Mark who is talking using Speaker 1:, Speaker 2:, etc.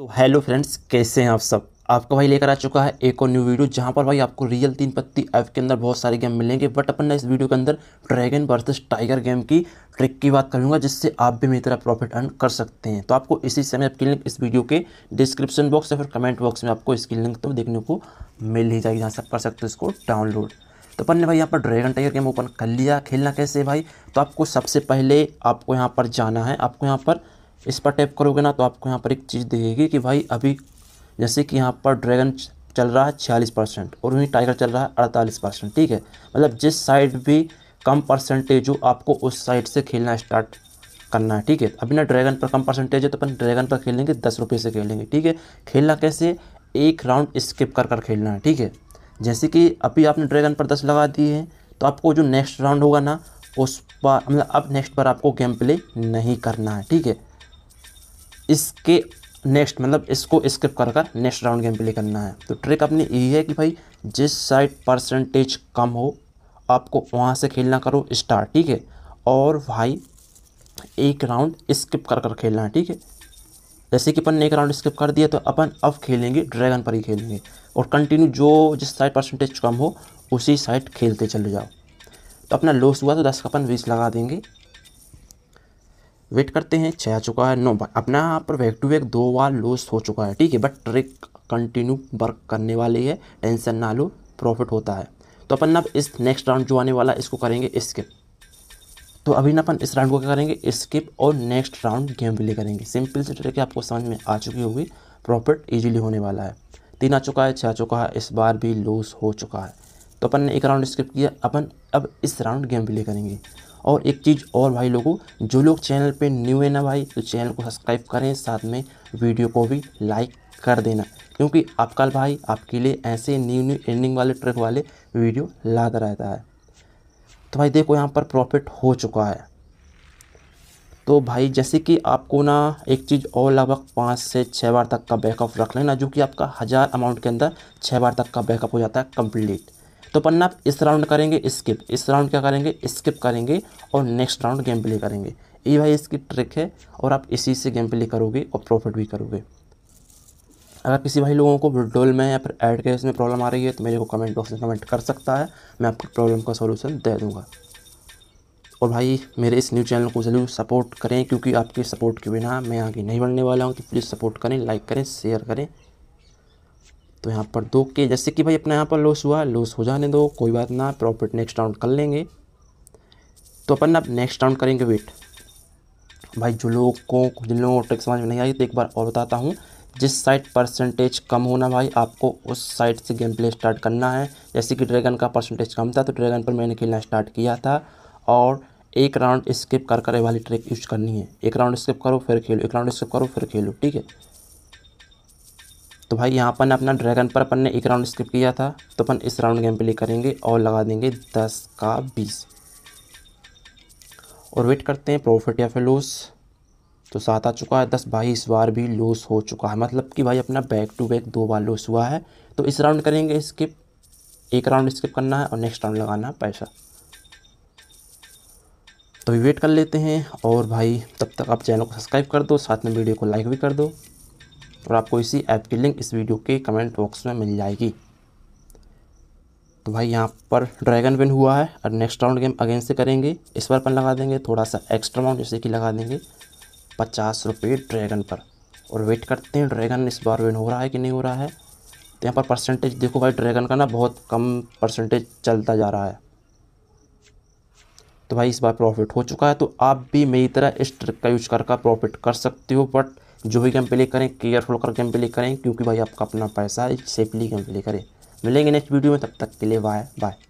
Speaker 1: तो hello friends कैसे हैं आप सब आपका भाई लेकर आ चुका है एक और न्यू वीडियो जहां पर भाई आपको रियल तीन पत्ती ऐप के अंदर बहुत सारे गेम मिलेंगे बट अपन ने इस वीडियो के अंदर ड्रैगन वर्सेस टाइगर गेम की ट्रिक की बात करूंगा जिससे आप भी मेरी तरह प्रॉफिट अर्न कर सकते हैं तो आपको इसी समय आपकी लिंक इस वीडियो के डिस्क्रिप्शन बॉक्स या फिर कमेंट बॉक्स में आपको इसकी लिंक तो देखने को मिल ही जाएगी जहाँ से आप कर सकते हो इसको डाउनलोड तो अपन ने भाई यहाँ पर ड्रैगन टाइगर गेम ओपन कर लिया खेलना कैसे भाई तो आपको सबसे पहले आपको यहाँ पर जाना है आपको यहाँ पर इस पर टैप करोगे ना तो आपको यहाँ पर एक चीज़ दिखेगी कि भाई अभी जैसे कि यहाँ पर ड्रैगन चल रहा है छियालीस परसेंट और वहीं टाइगर चल रहा है अड़तालीस परसेंट ठीक है मतलब जिस साइड भी कम परसेंटेज हो आपको उस साइड से खेलना स्टार्ट करना है ठीक है अभी ना ड्रैगन पर कम परसेंटेज है तो अपन ड्रैगन पर खेलेंगे दस रुपये से खेलेंगे ठीक है खेलना कैसे एक राउंड स्किप कर कर खेलना है ठीक है जैसे कि अभी आपने ड्रैगन पर दस लगा दिए हैं तो आपको जो नेक्स्ट राउंड होगा ना उस पर मतलब अब नेक्स्ट पर आपको गेम प्ले नहीं करना है ठीक है इसके नेक्स्ट मतलब इसको स्किप कर कर नेक्स्ट राउंड गेम प्ले करना है तो ट्रिक अपनी यही है कि भाई जिस साइड परसेंटेज कम हो आपको वहाँ से खेलना करो स्टार्ट ठीक है और भाई एक राउंड स्किप कर कर खेलना है ठीक है जैसे कि अपन ने एक राउंड स्किप कर दिया तो अपन अब खेलेंगे ड्रैगन पर ही खेलेंगे और कंटिन्यू जो जिस साइड परसेंटेज कम हो उसी साइड खेलते चले जाओ तो अपना लॉस हुआ तो दस का अपन बीस लगा देंगे वेट करते हैं छः आ चुका है नौ अपना यहाँ पर बैक टू वैक दो बार लॉस हो चुका है ठीक है बट ट्रिक कंटिन्यू वर्क करने वाली है टेंशन ना लो प्रॉफिट होता है तो अपन ना इस नेक्स्ट राउंड जो आने वाला है इसको करेंगे स्किप तो अभी ना अपन इस राउंड को क्या करेंगे स्किप और नेक्स्ट राउंड गेम प्ले करेंगे सिंपल सी ट्रिक आपको समझ में आ चुकी होगी प्रॉफिट ईजिली होने वाला है तीन आ चुका है छः आ चुका है इस बार भी लॉस हो चुका है तो अपन ने एक राउंड स्किप किया अपन अब इस राउंड गेम प्ले करेंगे और एक चीज़ और भाई लोगों जो लोग चैनल पे न्यू है ना भाई तो चैनल को सब्सक्राइब करें साथ में वीडियो को भी लाइक कर देना क्योंकि आपकाल भाई आपके लिए ऐसे न्यू न्यू एंडिंग वाले ट्रक वाले वीडियो लाता रहता है तो भाई देखो यहाँ पर प्रॉफिट हो चुका है तो भाई जैसे कि आपको ना एक चीज़ और लगभग पाँच से छः बार तक का बैकअप रख लेना जो कि आपका हज़ार अमाउंट के अंदर छः बार तक का बैकअप हो जाता है कंप्लीट तो पन्ना आप इस राउंड करेंगे स्किप इस राउंड क्या करेंगे स्किप करेंगे और नेक्स्ट राउंड गेम प्ले करेंगे ये भाई इसकी ट्रिक है और आप इसी से गेम प्ले करोगे और प्रॉफिट भी करोगे अगर किसी भाई लोगों को विड्रोल में या फिर एड के में प्रॉब्लम आ रही है तो मेरे को कमेंट बॉक्स में कमेंट कर सकता है मैं आपकी प्रॉब्लम का सोल्यूशन दे दूँगा और भाई मेरे इस न्यू चैनल को ज़रूर सपोर्ट करें क्योंकि आपके सपोर्ट के बिना मैं आगे नहीं बढ़ने वाला हूँ तो प्लीज़ सपोर्ट करें लाइक करें शेयर करें तो यहाँ पर दो के जैसे कि भाई अपना यहाँ पर लॉस हुआ लॉस हो जाने दो कोई बात ना प्रॉफिट नेक्स्ट राउंड कर लेंगे तो अपन अब नेक्स्ट राउंड करेंगे वेट भाई जो लोग को जिन लोगों को ट्रिक समझ में नहीं आई तो एक बार और बताता हूँ जिस साइड परसेंटेज कम होना भाई आपको उस साइड से गेम प्ले स्टार्ट करना है जैसे कि ड्रैगन का परसेंटेज कम था तो ड्रैगन पर मैंने खेलना स्टार्ट किया था और एक राउंड स्किप कर कर वाली ट्रिक यूज करनी है एक राउंड स्किप करो फिर खेलो एक राउंड स्किप करो फिर खेलो ठीक है तो भाई यहाँ पर ने अपना ड्रैगन पर अपन ने एक राउंड स्किप किया था तो अपन इस राउंड गेम प्ले करेंगे और लगा देंगे दस का बीस और वेट करते हैं प्रॉफिट या फिर लूज़ तो सात आ चुका है दस भाई इस बार भी लूज़ हो चुका है मतलब कि भाई अपना बैक टू बैक दो बार लूज़ हुआ है तो इस राउंड करेंगे स्किप एक राउंड स्किप करना है और नेक्स्ट राउंड लगाना है पैसा तो वेट कर लेते हैं और भाई तब तक आप चैनल को सब्सक्राइब कर दो साथ में वीडियो को लाइक भी कर दो और आपको इसी ऐप की लिंक इस वीडियो के कमेंट बॉक्स में मिल जाएगी तो भाई यहाँ पर ड्रैगन विन हुआ है और नेक्स्ट राउंड गेम अगेन से करेंगे इस बार अपन लगा देंगे थोड़ा सा एक्स्ट्रा अमाउंट जैसे कि लगा देंगे पचास रुपये ड्रैगन पर और वेट करते हैं ड्रैगन इस बार विन हो रहा है कि नहीं हो रहा है तो यहाँ पर परसेंटेज देखो भाई ड्रैगन का ना बहुत कम परसेंटेज चलता जा रहा है तो भाई इस बार प्रॉफिट हो चुका है तो आप भी मेरी तरह इस ट्रिक का यूज कर प्रॉफिट कर सकते हो बट जो भी गेम प्ले करें केयरफुल कर गेम प्ले करें क्योंकि भाई आपका अपना पैसा है सेफली गेम प्ले करें मिलेंगे नेक्स्ट वीडियो में तब तक के लिए बाय बाय